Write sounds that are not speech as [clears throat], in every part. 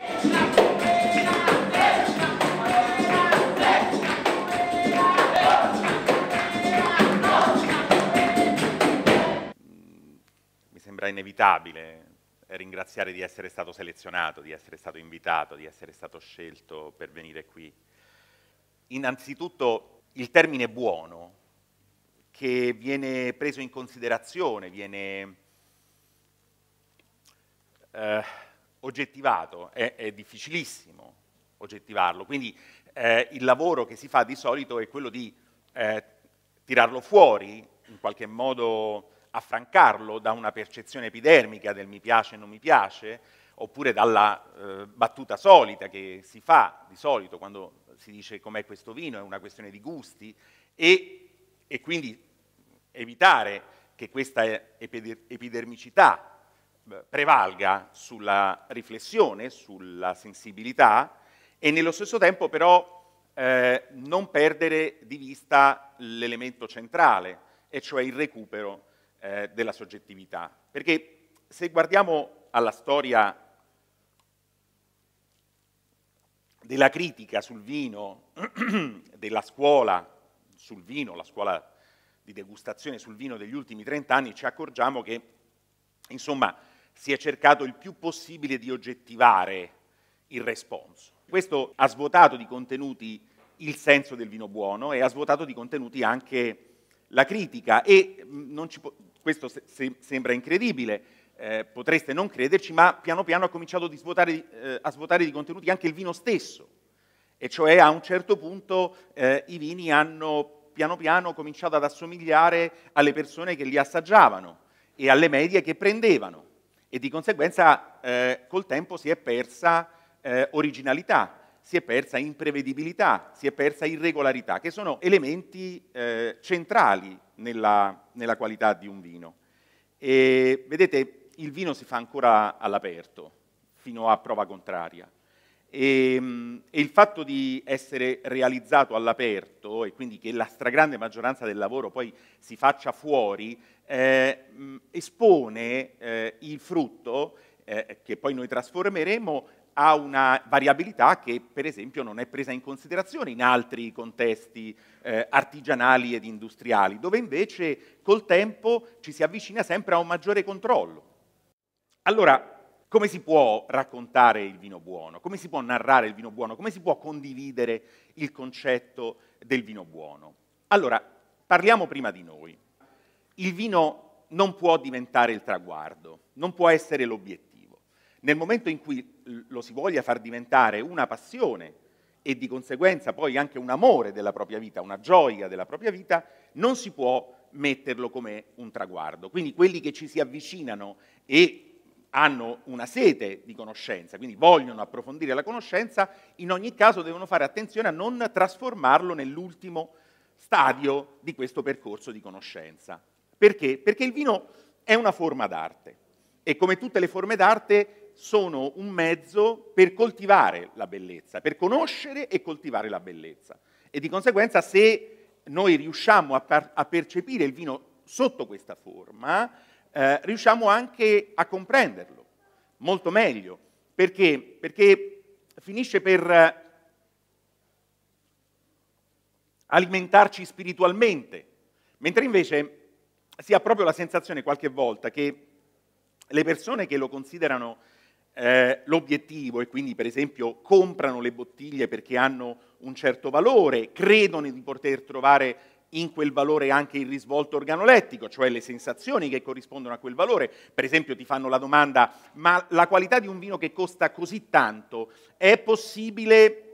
Mi sembra inevitabile ringraziare di essere stato selezionato, di essere stato invitato, di essere stato scelto per venire qui. Innanzitutto il termine buono che viene preso in considerazione, viene eh, oggettivato, è, è difficilissimo oggettivarlo, quindi eh, il lavoro che si fa di solito è quello di eh, tirarlo fuori, in qualche modo affrancarlo da una percezione epidermica del mi piace e non mi piace, oppure dalla eh, battuta solita che si fa di solito quando si dice com'è questo vino, è una questione di gusti, e, e quindi evitare che questa epidermicità prevalga sulla riflessione, sulla sensibilità e nello stesso tempo però eh, non perdere di vista l'elemento centrale, e cioè il recupero eh, della soggettività. Perché se guardiamo alla storia della critica sul vino, [clears throat] della scuola sul vino, la scuola di degustazione sul vino degli ultimi trent'anni, ci accorgiamo che, insomma, si è cercato il più possibile di oggettivare il responso. Questo ha svuotato di contenuti il senso del vino buono e ha svuotato di contenuti anche la critica e mm, po- questo se- se- sembra incredibile, eh, potreste non crederci, ma piano piano ha cominciato svuotare, eh, a svuotare di contenuti anche il vino stesso, e cioè a un certo punto eh, i vini hanno piano piano cominciato ad assomigliare alle persone che li assaggiavano e alle medie che prendevano e di conseguenza eh, col tempo si è persa eh, originalità, si è persa imprevedibilità, si è persa irregolarità, che sono elementi eh, centrali nella, nella, qualità di un vino. E, vedete, il vino si fa ancora all'aperto, fino a prova contraria. E, mm, e, il fatto di essere realizzato all'aperto e quindi che la stragrande maggioranza del lavoro poi si faccia fuori eh, mm, espone eh, il frutto, eh, che poi noi trasformeremo, a una variabilità che per esempio non è presa in considerazione in altri contesti eh, artigianali ed industriali, dove invece col tempo ci si avvicina sempre a un maggiore controllo. Allora, come si può raccontare il vino buono? Come si può narrare il vino buono? Come si può condividere il concetto del vino buono? Allora, parliamo prima di noi il vino non può diventare il traguardo, non può essere l'obiettivo. Nel momento in cui lo si voglia far diventare una passione e di conseguenza poi anche un amore della propria vita, una gioia della propria vita, non si può metterlo come un traguardo. Quindi quelli che ci si avvicinano e hanno una sete di conoscenza, quindi vogliono approfondire la conoscenza, in ogni caso devono fare attenzione a non trasformarlo nell'ultimo stadio di questo percorso di conoscenza. Perché? Perché il vino è una forma d'arte e come tutte le forme d'arte sono un mezzo per coltivare la bellezza, per conoscere e coltivare la bellezza. E di conseguenza se noi riusciamo a, per- a percepire il vino sotto questa forma, eh, riusciamo anche a comprenderlo molto meglio. Perché? Perché finisce per eh, alimentarci spiritualmente, mentre invece si ha proprio la sensazione qualche volta che le persone che lo considerano eh, l'obiettivo e quindi per esempio comprano le bottiglie perché hanno un certo valore, credono di poter trovare in quel valore anche il risvolto organolettico, cioè le sensazioni che corrispondono a quel valore. Per esempio ti fanno la domanda, ma la qualità di un vino che costa così tanto è possibile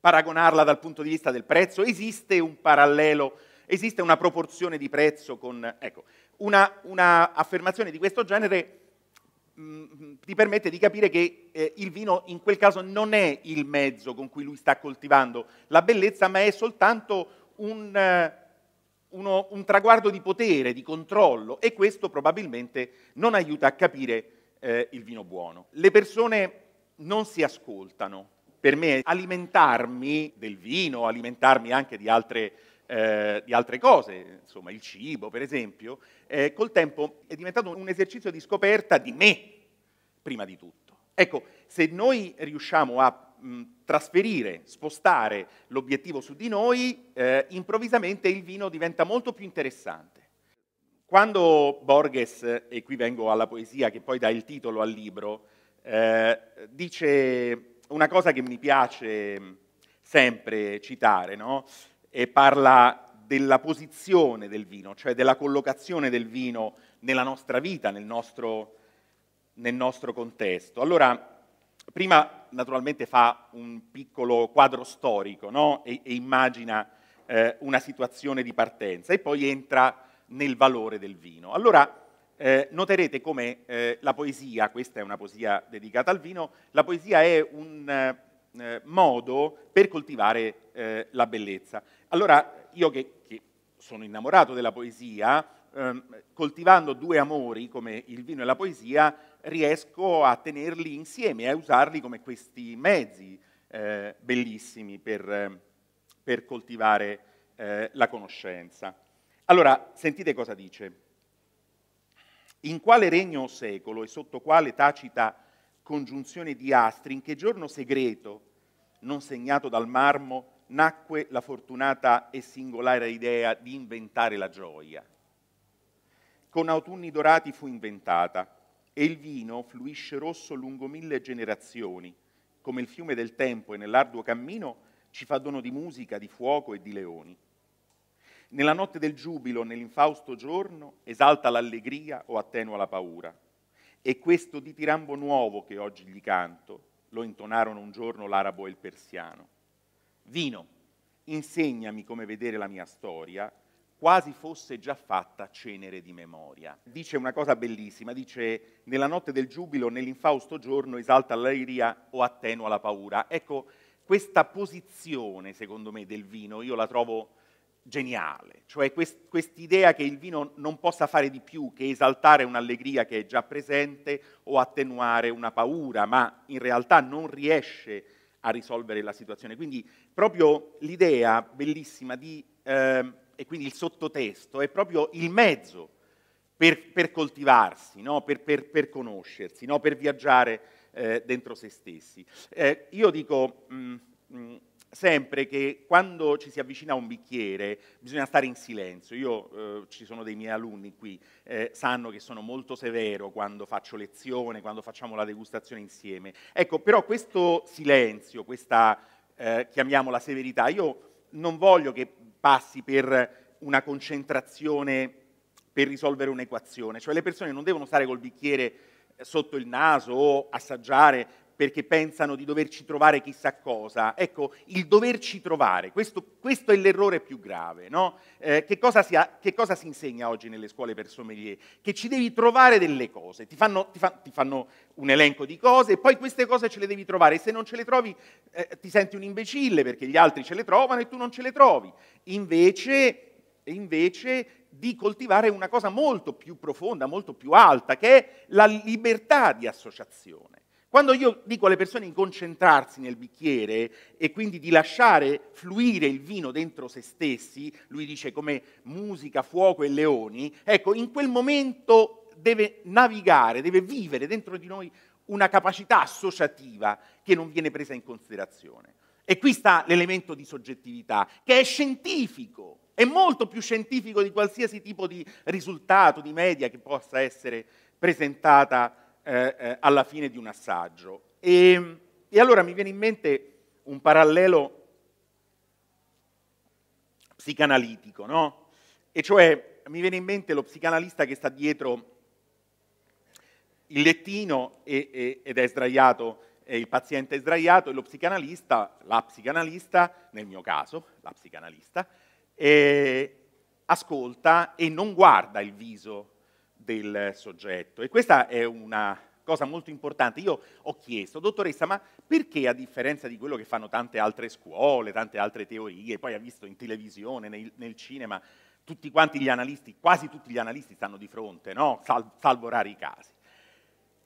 paragonarla dal punto di vista del prezzo? Esiste un parallelo Esiste una proporzione di prezzo con... Ecco, una, una affermazione di questo genere mh, mm, ti permette di capire che eh, il vino in quel caso non è il mezzo con cui lui sta coltivando la bellezza, ma è soltanto un, eh, uno, un traguardo di potere, di controllo e questo probabilmente non aiuta a capire eh, il vino buono. Le persone non si ascoltano. Per me alimentarmi del vino, alimentarmi anche di altre eh, di altre cose, insomma il cibo per esempio, eh, col tempo è diventato un esercizio di scoperta di me, prima di tutto. Ecco, se noi riusciamo a mh, trasferire, spostare l'obiettivo su di noi, eh, improvvisamente il vino diventa molto più interessante. Quando Borges, e qui vengo alla poesia che poi dà il titolo al libro, eh, dice una cosa che mi piace sempre citare, no? e parla della posizione del vino, cioè della collocazione del vino nella nostra vita, nel nostro, nel nostro contesto. Allora, prima naturalmente fa un piccolo quadro storico no? e, e, immagina eh, una situazione di partenza e poi entra nel valore del vino. Allora, eh, noterete come eh, la poesia, questa è una poesia dedicata al vino, la poesia è un eh, modo per coltivare eh, la bellezza. Allora, io che, che sono innamorato della poesia, ehm, coltivando due amori come il vino e la poesia, riesco a tenerli insieme e a usarli come questi mezzi eh, bellissimi per, per coltivare eh, la conoscenza. Allora, sentite cosa dice. In quale regno o secolo e sotto quale tacita congiunzione di astri, in che giorno segreto, non segnato dal marmo, nacque la fortunata e singolare idea di inventare la gioia. Con autunni dorati fu inventata e il vino fluisce rosso lungo mille generazioni, come il fiume del tempo e nell'arduo cammino ci fa dono di musica, di fuoco e di leoni. Nella notte del giubilo, nell'infausto giorno, esalta l'allegria o attenua la paura. E questo ditirambo nuovo che oggi gli canto, lo intonarono un giorno l'arabo e il persiano. Vino, insegnami come vedere la mia storia, quasi fosse già fatta cenere di memoria. Dice una cosa bellissima, dice nella notte del giubilo, nell'infausto giorno, esalta l'allegria o attenua la paura. Ecco, questa posizione, secondo me, del vino, io la trovo geniale, cioè quest- quest'idea che il vino non possa fare di più che esaltare un'allegria che è già presente o attenuare una paura, ma in realtà non riesce a a risolvere la situazione. Quindi proprio l'idea bellissima di, eh, e quindi il sottotesto è proprio il mezzo per, per coltivarsi, no? per, per, per, conoscersi, no? per viaggiare eh, dentro se stessi. Eh, io dico, mh, mh, sempre che quando ci si avvicina a un bicchiere bisogna stare in silenzio. Io, eh, ci sono dei miei alunni qui, eh, sanno che sono molto severo quando faccio lezione, quando facciamo la degustazione insieme. Ecco, però questo silenzio, questa, eh, chiamiamola severità, io non voglio che passi per una concentrazione per risolvere un'equazione. Cioè le persone non devono stare col bicchiere eh, sotto il naso o assaggiare perché pensano di doverci trovare chissà cosa. Ecco, il doverci trovare, questo, questo è l'errore più grave. No? Eh, che, cosa si che, cosa si insegna oggi nelle scuole per sommelier? Che ci devi trovare delle cose, ti fanno, ti fa, ti fanno un elenco di cose e poi queste cose ce le devi trovare. E se non ce le trovi eh, ti senti un imbecille perché gli altri ce le trovano e tu non ce le trovi. Invece, invece di coltivare una cosa molto più profonda, molto più alta, che è la libertà di associazione. Quando io dico alle persone di concentrarsi nel bicchiere e quindi di lasciare fluire il vino dentro se stessi, lui dice come musica, fuoco e leoni, ecco, in quel momento deve navigare, deve vivere dentro di noi una capacità associativa che non viene presa in considerazione. E qui sta l'elemento di soggettività, che è scientifico, è molto più scientifico di qualsiasi tipo di risultato, di media che possa essere presentata eh, eh, alla fine di un assaggio. E, e allora mi viene in mente un parallelo psicanalitico, no? E cioè mi viene in mente lo psicanalista che sta dietro il lettino e, e, ed è sdraiato, e il paziente è sdraiato e lo psicanalista, la psicanalista, nel mio caso, la psicanalista, eh, ascolta e non guarda il viso del soggetto. E questa è una cosa molto importante. Io ho chiesto, dottoressa, ma perché a differenza di quello che fanno tante altre scuole, tante altre teorie, poi ha visto in televisione, nel, nel cinema, tutti quanti gli analisti, quasi tutti gli analisti stanno di fronte, no? Sal, salvo rari casi.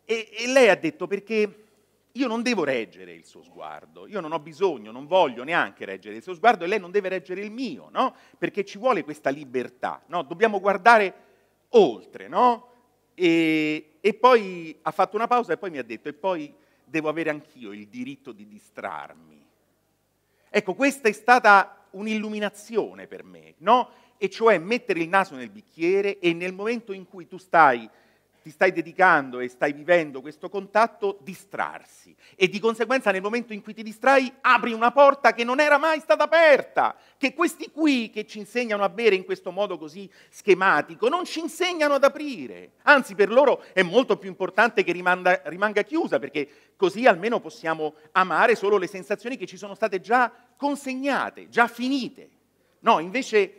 E, e lei ha detto perché io non devo reggere il suo sguardo, io non ho bisogno, non voglio neanche reggere il suo sguardo e lei non deve reggere il mio, no? Perché ci vuole questa libertà, no? Dobbiamo guardare oltre, no? E, e, poi ha fatto una pausa e poi mi ha detto, e poi devo avere anch'io il diritto di distrarmi. Ecco, questa è stata un'illuminazione per me, no? E cioè mettere il naso nel bicchiere e nel momento in cui tu stai ti stai dedicando e stai vivendo questo contatto, distrarsi. E di conseguenza nel momento in cui ti distrai apri una porta che non era mai stata aperta, che questi qui che ci insegnano a bere in questo modo così schematico non ci insegnano ad aprire. Anzi, per loro è molto più importante che rimanda, rimanga chiusa, perché così almeno possiamo amare solo le sensazioni che ci sono state già consegnate, già finite. No, invece...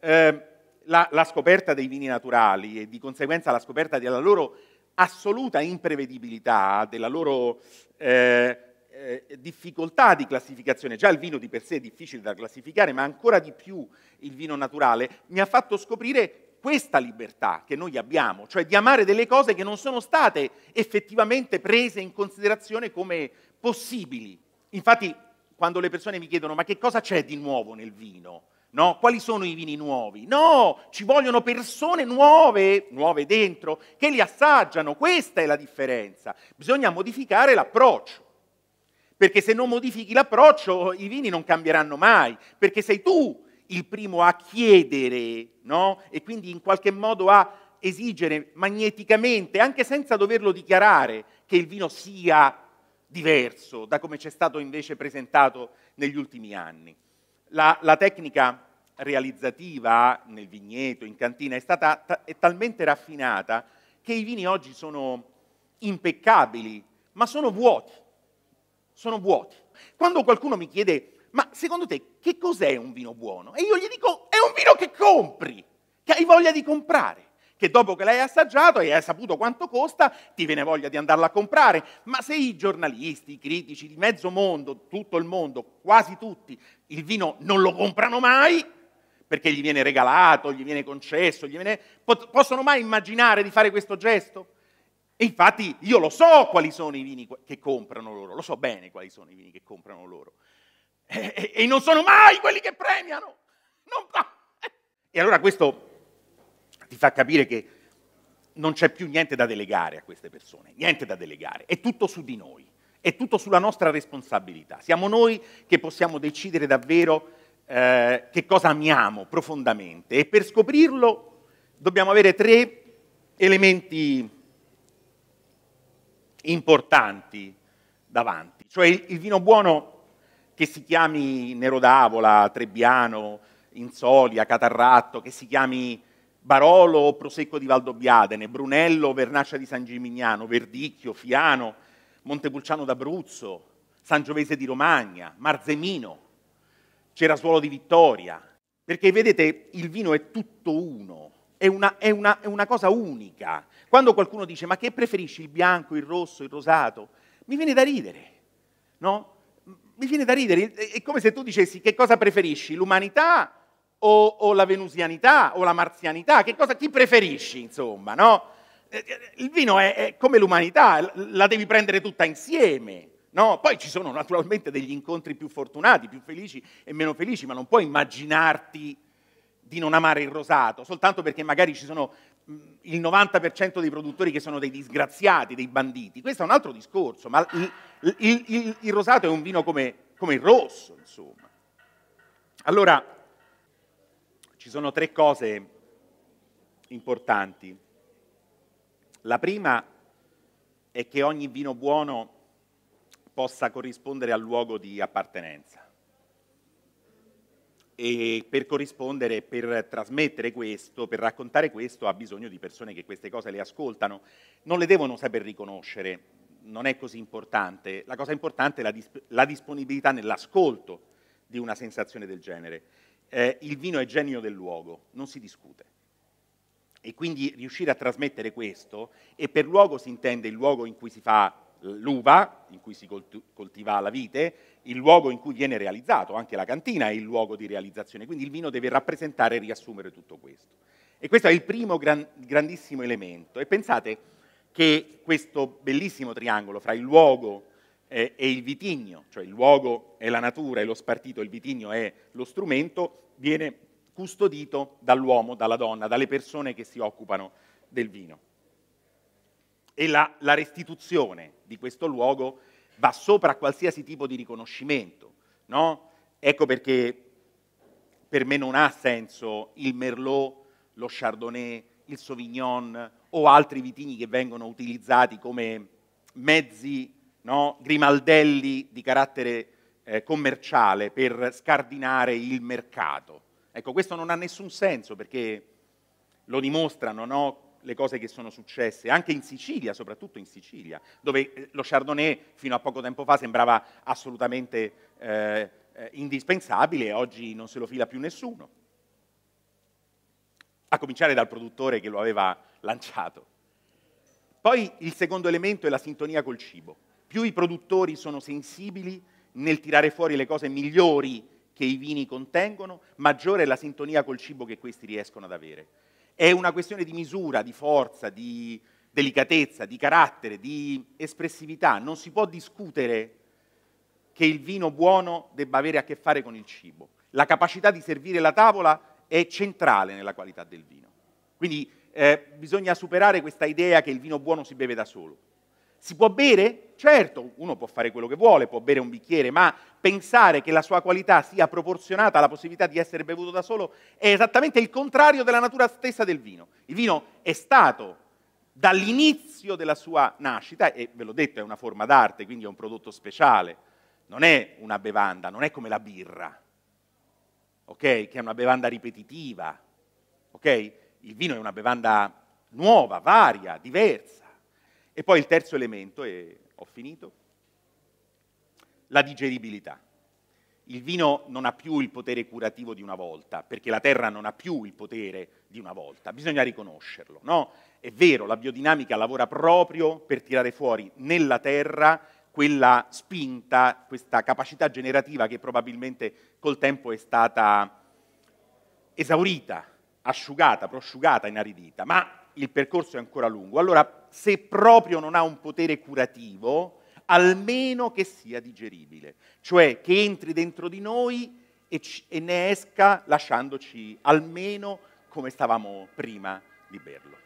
Eh, la, la scoperta dei vini naturali e di conseguenza la scoperta della loro assoluta imprevedibilità, della loro eh, eh, difficoltà di classificazione, già il vino di per sé è difficile da classificare, ma ancora di più il vino naturale, mi ha fatto scoprire questa libertà che noi abbiamo, cioè di amare delle cose che non sono state effettivamente prese in considerazione come possibili. Infatti, quando le persone mi chiedono ma che cosa c'è di nuovo nel vino? No? Quali sono i vini nuovi? No, ci vogliono persone nuove, nuove dentro, che li assaggiano. Questa è la differenza. Bisogna modificare l'approccio. Perché se non modifichi l'approccio, i vini non cambieranno mai. Perché sei tu il primo a chiedere, no? E quindi in qualche modo a esigere magneticamente, anche senza doverlo dichiarare, che il vino sia diverso da come ci è stato invece presentato negli ultimi anni la, la tecnica realizzativa nel vigneto, in cantina, è stata ta è talmente raffinata che i vini oggi sono impeccabili, ma sono vuoti. Sono vuoti. Quando qualcuno mi chiede, ma secondo te che cos'è un vino buono? E io gli dico, è un vino che compri, che hai voglia di comprare che dopo che l'hai assaggiato e hai saputo quanto costa, ti viene voglia di andarla a comprare. Ma se i giornalisti, i critici di mezzo mondo, tutto il mondo, quasi tutti, il vino non lo comprano mai, perché gli viene regalato, gli viene concesso, gli viene... possono mai immaginare di fare questo gesto? E infatti io lo so quali sono i vini che comprano loro, lo so bene quali sono i vini che comprano loro. E, e, e non sono mai quelli che premiano! Non... [laughs] E allora questo ti fa capire che non c'è più niente da delegare a queste persone, niente da delegare, è tutto su di noi, è tutto sulla nostra responsabilità. Siamo noi che possiamo decidere davvero eh, che cosa amiamo profondamente e per scoprirlo dobbiamo avere tre elementi importanti davanti, cioè il vino buono che si chiami Nero d'Avola, Trebbiano, Insolia, Catarratto, che si chiami Barolo o Prosecco di Valdobbiadene, Brunello o Vernaccia di San Gimignano, Verdicchio, Fiano, Montepulciano d'Abruzzo, Sangiovese di Romagna, Marzemino, Cerasuolo di Vittoria. Perché vedete, il vino è tutto uno, è una, è, una, è una, cosa unica. Quando qualcuno dice ma che preferisci il bianco, il rosso, il rosato, mi viene da ridere, no? Mi viene da ridere, è come se tu dicessi che cosa preferisci, l'umanità o, o la venusianità o la marzianità, che cosa chi preferisci, insomma, no? Eh, eh, il vino è, è come l'umanità, la devi prendere tutta insieme. No? Poi ci sono naturalmente degli incontri più fortunati, più felici e meno felici, ma non puoi immaginarti di non amare il rosato, soltanto perché magari ci sono il 90% dei produttori che sono dei disgraziati, dei banditi. Questo è un altro discorso, ma il, il, il, il rosato è un vino come, come il rosso, insomma. Allora, ci sono tre cose importanti. La prima è che ogni vino buono possa corrispondere al luogo di appartenenza. E per corrispondere, per trasmettere questo, per raccontare questo, ha bisogno di persone che queste cose le ascoltano. Non le devono saper riconoscere, non è così importante. La cosa importante è la, disp- la disponibilità nell'ascolto di una sensazione del genere eh, il vino è genio del luogo, non si discute. E quindi riuscire a trasmettere questo, e per luogo si intende il luogo in cui si fa eh, l'uva, in cui si coltiva la vite, il luogo in cui viene realizzato, anche la cantina è il luogo di realizzazione, quindi il vino deve rappresentare e riassumere tutto questo. E questo è il primo gran, grandissimo elemento. E pensate che questo bellissimo triangolo fra il luogo, eh, e il vitigno, cioè il luogo è la natura è lo spartito, il vitigno è lo strumento, viene custodito dall'uomo, dalla donna, dalle persone che si occupano del vino. E la, la restituzione di questo luogo va sopra qualsiasi tipo di riconoscimento. No? Ecco perché per me non ha senso il Merlot, lo Chardonnay, il Sauvignon o altri vitigni che vengono utilizzati come mezzi no? grimaldelli di carattere eh, commerciale per scardinare il mercato. Ecco, questo non ha nessun senso perché lo dimostrano no? le cose che sono successe, anche in Sicilia, soprattutto in Sicilia, dove eh, lo Chardonnay fino a poco tempo fa sembrava assolutamente eh, indispensabile e oggi non se lo fila più nessuno. A cominciare dal produttore che lo aveva lanciato. Poi il secondo elemento è la sintonia col cibo più i produttori sono sensibili nel tirare fuori le cose migliori che i vini contengono, maggiore è la sintonia col cibo che questi riescono ad avere. È una questione di misura, di forza, di delicatezza, di carattere, di espressività. Non si può discutere che il vino buono debba avere a che fare con il cibo. La capacità di servire la tavola è centrale nella qualità del vino. Quindi eh, bisogna superare questa idea che il vino buono si beve da solo. Si può bere? Certo, uno può fare quello che vuole, può bere un bicchiere, ma pensare che la sua qualità sia proporzionata alla possibilità di essere bevuto da solo è esattamente il contrario della natura stessa del vino. Il vino è stato dall'inizio della sua nascita, e ve l'ho detto è una forma d'arte, quindi è un prodotto speciale, non è una bevanda, non è come la birra, okay? che è una bevanda ripetitiva. Okay? Il vino è una bevanda nuova, varia, diversa. E poi il terzo elemento, e ho finito, la digeribilità. Il vino non ha più il potere curativo di una volta, perché la terra non ha più il potere di una volta, bisogna riconoscerlo. No? È vero, la biodinamica lavora proprio per tirare fuori nella terra quella spinta, questa capacità generativa che probabilmente col tempo è stata esaurita, asciugata, prosciugata, inaridita, ma il percorso è ancora lungo. Allora, se proprio non ha un potere curativo, almeno che sia digeribile, cioè che entri dentro di noi e, e ne esca lasciandoci almeno come stavamo prima di berlo.